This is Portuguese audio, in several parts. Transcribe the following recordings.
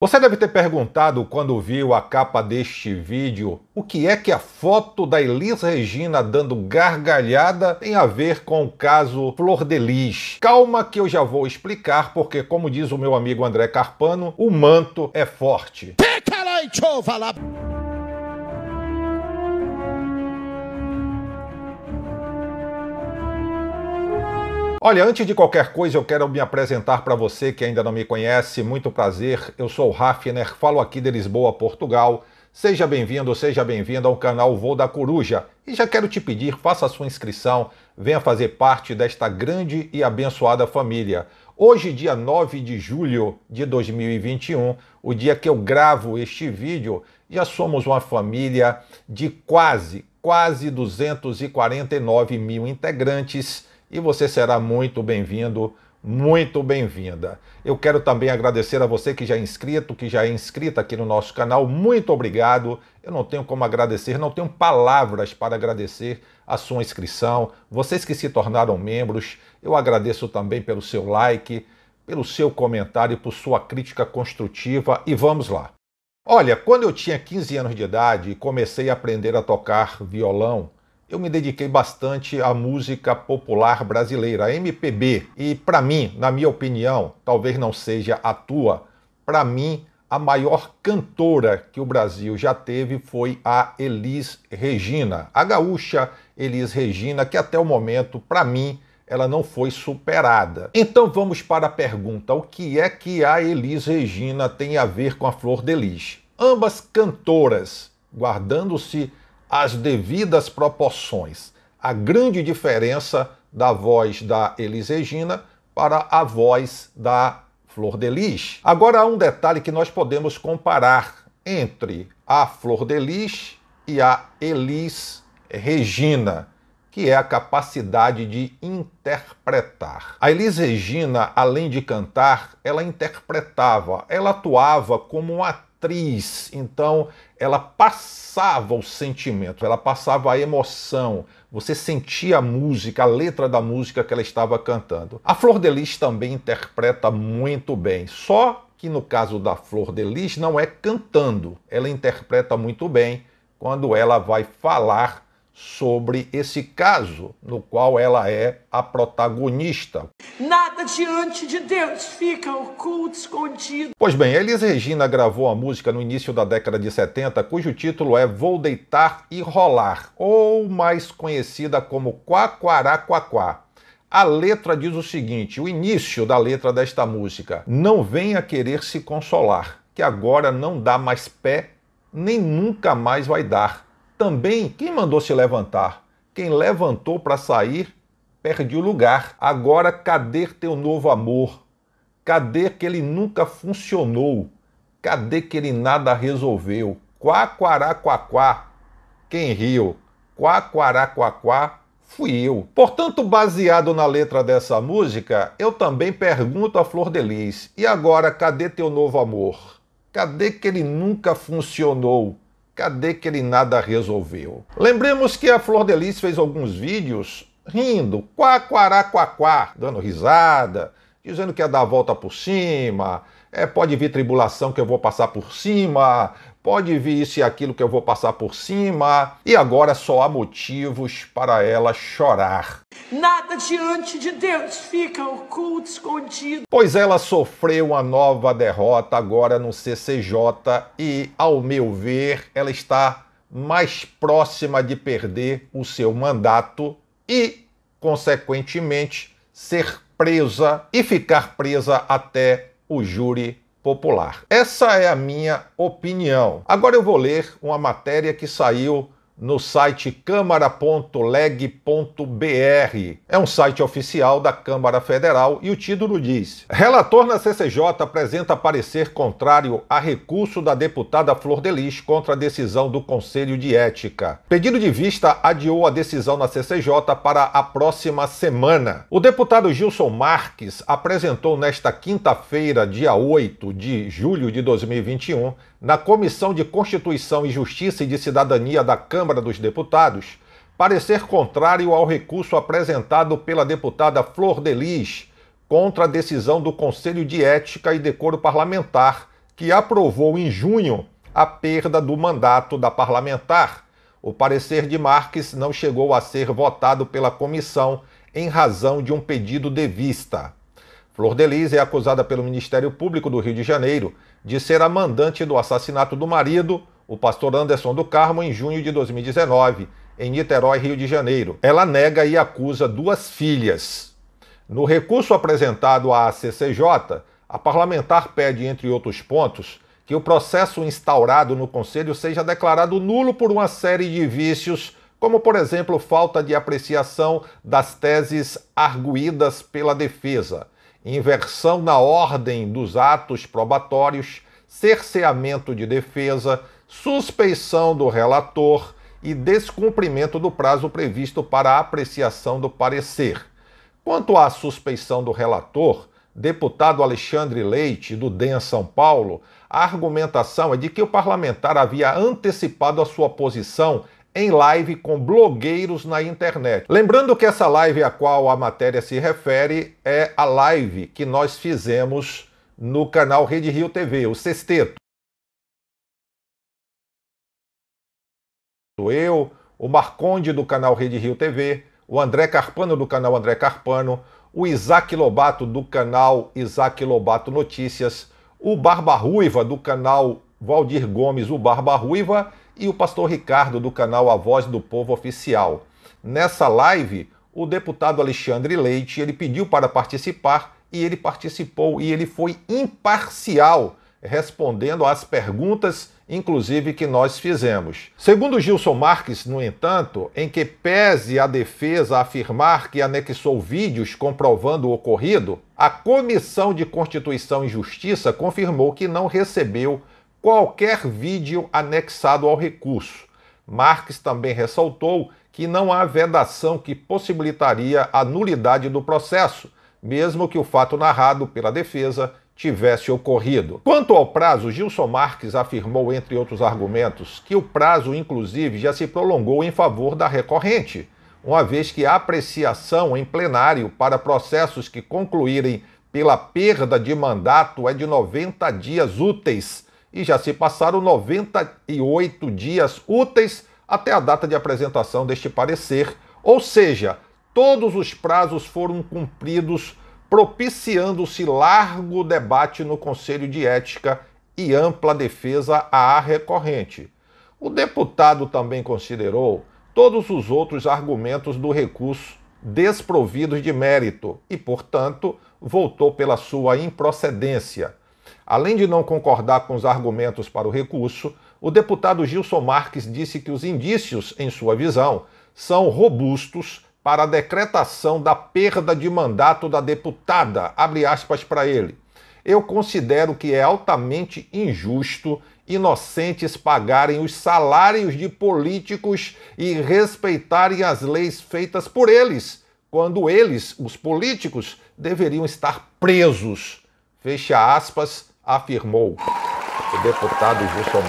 Você deve ter perguntado quando viu a capa deste vídeo o que é que a foto da Elis Regina dando gargalhada tem a ver com o caso Flor de Lis. Calma que eu já vou explicar, porque, como diz o meu amigo André Carpano, o manto é forte. Pica lá e lá. Olha, antes de qualquer coisa, eu quero me apresentar para você que ainda não me conhece. Muito prazer, eu sou o Rafner, falo aqui de Lisboa, Portugal. Seja bem-vindo, seja bem-vindo ao canal Voo da Coruja. E já quero te pedir, faça a sua inscrição, venha fazer parte desta grande e abençoada família. Hoje, dia 9 de julho de 2021, o dia que eu gravo este vídeo, já somos uma família de quase, quase 249 mil integrantes e você será muito bem-vindo, muito bem-vinda. Eu quero também agradecer a você que já é inscrito, que já é inscrita aqui no nosso canal. Muito obrigado. Eu não tenho como agradecer, não tenho palavras para agradecer a sua inscrição. Vocês que se tornaram membros, eu agradeço também pelo seu like, pelo seu comentário, por sua crítica construtiva e vamos lá. Olha, quando eu tinha 15 anos de idade e comecei a aprender a tocar violão, eu me dediquei bastante à música popular brasileira, a MPB. E para mim, na minha opinião, talvez não seja a tua, para mim a maior cantora que o Brasil já teve foi a Elis Regina, a gaúcha Elis Regina, que até o momento, para mim, ela não foi superada. Então vamos para a pergunta: o que é que a Elis Regina tem a ver com a Flor de Lis? Ambas cantoras, guardando-se as devidas proporções a grande diferença da voz da Elis Regina para a voz da Flor de Lis. Agora há um detalhe que nós podemos comparar entre a Flor de Lis e a Elis Regina, que é a capacidade de interpretar. A Elis Regina, além de cantar, ela interpretava, ela atuava como uma atriz, então ela passava o sentimento, ela passava a emoção, você sentia a música, a letra da música que ela estava cantando. A Flor de Lis também interpreta muito bem, só que no caso da Flor de Lis não é cantando, ela interpreta muito bem quando ela vai falar sobre esse caso no qual ela é a protagonista. Nada diante de Deus fica oculto, escondido. Pois bem, Elis Regina gravou a música no início da década de 70, cujo título é Vou Deitar e Rolar, ou mais conhecida como Quaquaraquaquá. A letra diz o seguinte: o início da letra desta música. Não venha querer se consolar, que agora não dá mais pé, nem nunca mais vai dar também, quem mandou se levantar? Quem levantou para sair, perde o lugar. Agora, cadê teu novo amor? Cadê que ele nunca funcionou? Cadê que ele nada resolveu? Quá, quará, quá, quá. Quem riu? Quá, quará, quá, quá. Fui eu. Portanto, baseado na letra dessa música, eu também pergunto a Flor de Lis: e agora cadê teu novo amor? Cadê que ele nunca funcionou? Cadê que ele nada resolveu? Lembremos que a Flor Delice fez alguns vídeos rindo, quá, quá, dando risada, dizendo que ia dar a volta por cima, é, pode vir tribulação que eu vou passar por cima, pode vir isso e aquilo que eu vou passar por cima, e agora só há motivos para ela chorar. Nada diante de Deus fica oculto, escondido. Pois ela sofreu uma nova derrota agora no CCJ e, ao meu ver, ela está mais próxima de perder o seu mandato e, consequentemente, ser presa e ficar presa até o júri popular. Essa é a minha opinião. Agora eu vou ler uma matéria que saiu no site câmara.leg.br. É um site oficial da Câmara Federal e o título diz: Relator na CCJ apresenta parecer contrário a recurso da deputada Flor Delis contra a decisão do Conselho de Ética. Pedido de vista adiou a decisão na CCJ para a próxima semana. O deputado Gilson Marques apresentou nesta quinta-feira, dia 8 de julho de 2021, na Comissão de Constituição e Justiça e de Cidadania da Câmara dos Deputados parecer contrário ao recurso apresentado pela deputada Flor Delis contra a decisão do Conselho de Ética e Decoro Parlamentar, que aprovou em junho a perda do mandato da parlamentar. O parecer de Marques não chegou a ser votado pela comissão em razão de um pedido de vista. Flor Delis é acusada pelo Ministério Público do Rio de Janeiro de ser a mandante do assassinato do marido, o pastor Anderson do Carmo, em junho de 2019, em Niterói, Rio de Janeiro. Ela nega e acusa duas filhas. No recurso apresentado à CCJ, a parlamentar pede, entre outros pontos, que o processo instaurado no Conselho seja declarado nulo por uma série de vícios, como, por exemplo, falta de apreciação das teses arguídas pela defesa inversão na ordem dos atos probatórios, cerceamento de defesa, suspeição do relator e descumprimento do prazo previsto para a apreciação do parecer. Quanto à suspeição do relator, deputado Alexandre Leite, do DEM São Paulo, a argumentação é de que o parlamentar havia antecipado a sua posição em live com blogueiros na internet. Lembrando que essa live a qual a matéria se refere é a live que nós fizemos no canal Rede Rio TV, o Sexteto. Eu, o Marconde do canal Rede Rio TV, o André Carpano do canal André Carpano, o Isaac Lobato do canal Isaac Lobato Notícias, o Barba Ruiva do canal Valdir Gomes, o Barba Ruiva e o pastor Ricardo do canal A Voz do Povo Oficial. Nessa live, o deputado Alexandre Leite, ele pediu para participar e ele participou e ele foi imparcial respondendo às perguntas, inclusive que nós fizemos. Segundo Gilson Marques, no entanto, em que pese a defesa afirmar que anexou vídeos comprovando o ocorrido, a Comissão de Constituição e Justiça confirmou que não recebeu qualquer vídeo anexado ao recurso. Marques também ressaltou que não há vedação que possibilitaria a nulidade do processo, mesmo que o fato narrado pela defesa tivesse ocorrido. Quanto ao prazo, Gilson Marques afirmou, entre outros argumentos, que o prazo, inclusive, já se prolongou em favor da recorrente, uma vez que a apreciação em plenário para processos que concluírem pela perda de mandato é de 90 dias úteis e já se passaram 98 dias úteis até a data de apresentação deste parecer, ou seja, todos os prazos foram cumpridos, propiciando-se largo debate no Conselho de Ética e ampla defesa à recorrente. O deputado também considerou todos os outros argumentos do recurso desprovidos de mérito e, portanto, voltou pela sua improcedência. Além de não concordar com os argumentos para o recurso, o deputado Gilson Marques disse que os indícios, em sua visão, são robustos para a decretação da perda de mandato da deputada, abre aspas para ele. Eu considero que é altamente injusto inocentes pagarem os salários de políticos e respeitarem as leis feitas por eles, quando eles, os políticos, deveriam estar presos fecha aspas, afirmou o deputado Gilson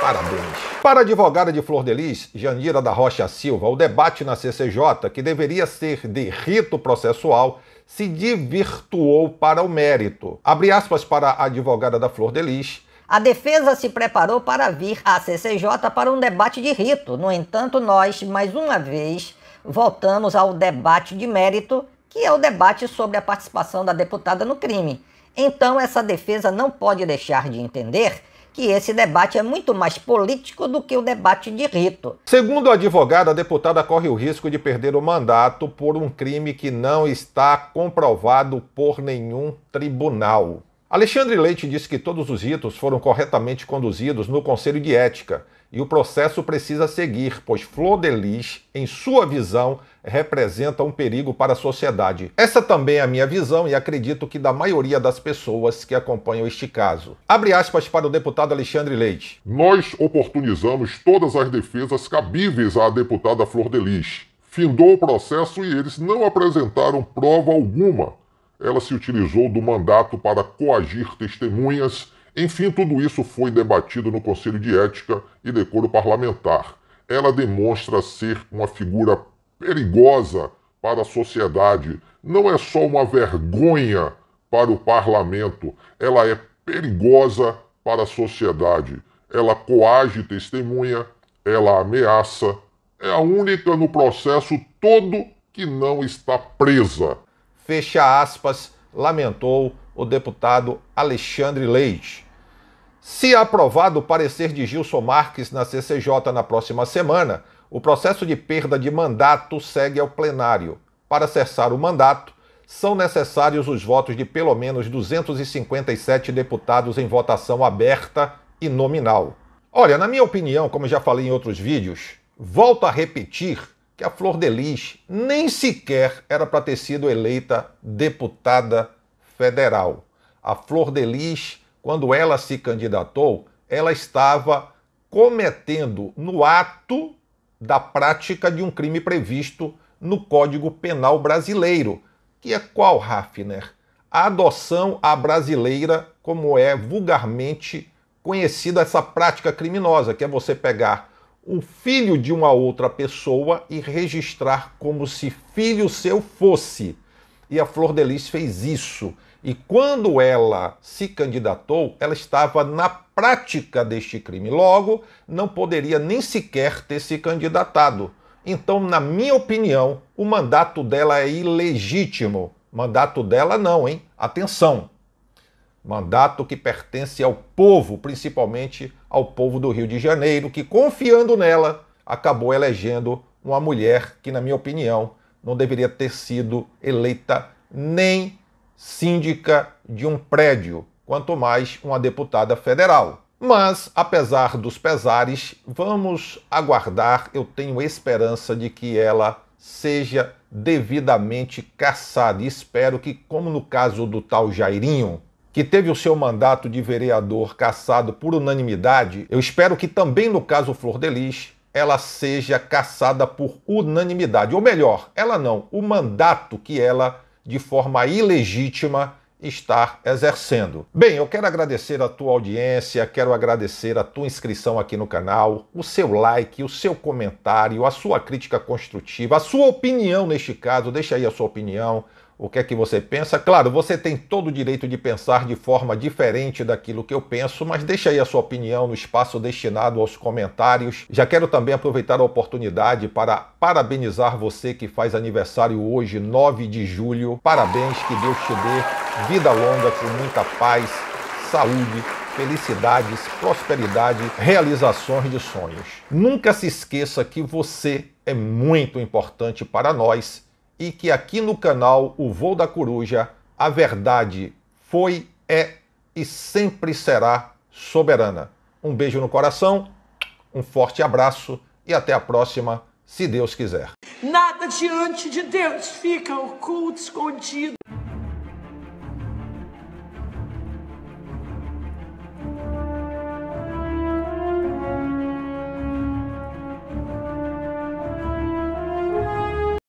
Parabéns. Para a advogada de Flor Delis, Janira da Rocha Silva, o debate na CCJ, que deveria ser de rito processual, se divirtuou para o mérito. Abre aspas para a advogada da Flor Delis. A defesa se preparou para vir à CCJ para um debate de rito. No entanto, nós, mais uma vez, voltamos ao debate de mérito, que é o debate sobre a participação da deputada no crime. Então, essa defesa não pode deixar de entender que esse debate é muito mais político do que o debate de rito. Segundo a advogada, a deputada corre o risco de perder o mandato por um crime que não está comprovado por nenhum tribunal. Alexandre Leite disse que todos os ritos foram corretamente conduzidos no Conselho de Ética e o processo precisa seguir, pois Flor de Lis, em sua visão, representa um perigo para a sociedade. Essa também é a minha visão e acredito que da maioria das pessoas que acompanham este caso. Abre aspas para o deputado Alexandre Leite. Nós oportunizamos todas as defesas cabíveis à deputada Flor de Lis. Findou o processo e eles não apresentaram prova alguma ela se utilizou do mandato para coagir testemunhas. Enfim, tudo isso foi debatido no Conselho de Ética e Decoro Parlamentar. Ela demonstra ser uma figura perigosa para a sociedade. Não é só uma vergonha para o parlamento, ela é perigosa para a sociedade. Ela coage testemunha, ela ameaça. É a única no processo todo que não está presa fecha aspas, lamentou o deputado Alexandre Leite. Se aprovado o parecer de Gilson Marques na CCJ na próxima semana, o processo de perda de mandato segue ao plenário. Para cessar o mandato, são necessários os votos de pelo menos 257 deputados em votação aberta e nominal. Olha, na minha opinião, como já falei em outros vídeos, volto a repetir que a Flor de Lis nem sequer era para ter sido eleita deputada federal. A Flor de Lis, quando ela se candidatou, ela estava cometendo no ato da prática de um crime previsto no Código Penal brasileiro, que é qual, Raffner? A adoção à brasileira, como é vulgarmente conhecida essa prática criminosa, que é você pegar o filho de uma outra pessoa e registrar como se filho seu fosse. E a Flor Delis fez isso. E quando ela se candidatou, ela estava na prática deste crime. Logo, não poderia nem sequer ter se candidatado. Então, na minha opinião, o mandato dela é ilegítimo. Mandato dela não, hein? Atenção! Mandato que pertence ao povo, principalmente ao povo do Rio de Janeiro, que confiando nela, acabou elegendo uma mulher que, na minha opinião, não deveria ter sido eleita nem síndica de um prédio, quanto mais uma deputada federal. Mas, apesar dos pesares, vamos aguardar. Eu tenho esperança de que ela seja devidamente caçada. E espero que, como no caso do tal Jairinho, que teve o seu mandato de vereador cassado por unanimidade, eu espero que também no caso Flor Delis ela seja cassada por unanimidade. Ou melhor, ela não, o mandato que ela, de forma ilegítima, está exercendo. Bem, eu quero agradecer a tua audiência, quero agradecer a tua inscrição aqui no canal, o seu like, o seu comentário, a sua crítica construtiva, a sua opinião neste caso, deixa aí a sua opinião o que é que você pensa. Claro, você tem todo o direito de pensar de forma diferente daquilo que eu penso, mas deixa aí a sua opinião no espaço destinado aos comentários. Já quero também aproveitar a oportunidade para parabenizar você que faz aniversário hoje, 9 de julho. Parabéns, que Deus te dê vida longa com muita paz, saúde felicidades, prosperidade, realizações de sonhos. Nunca se esqueça que você é muito importante para nós e que aqui no canal O Voo da Coruja a verdade foi, é e sempre será soberana. Um beijo no coração, um forte abraço e até a próxima, se Deus quiser. Nada diante de Deus fica oculto, escondido.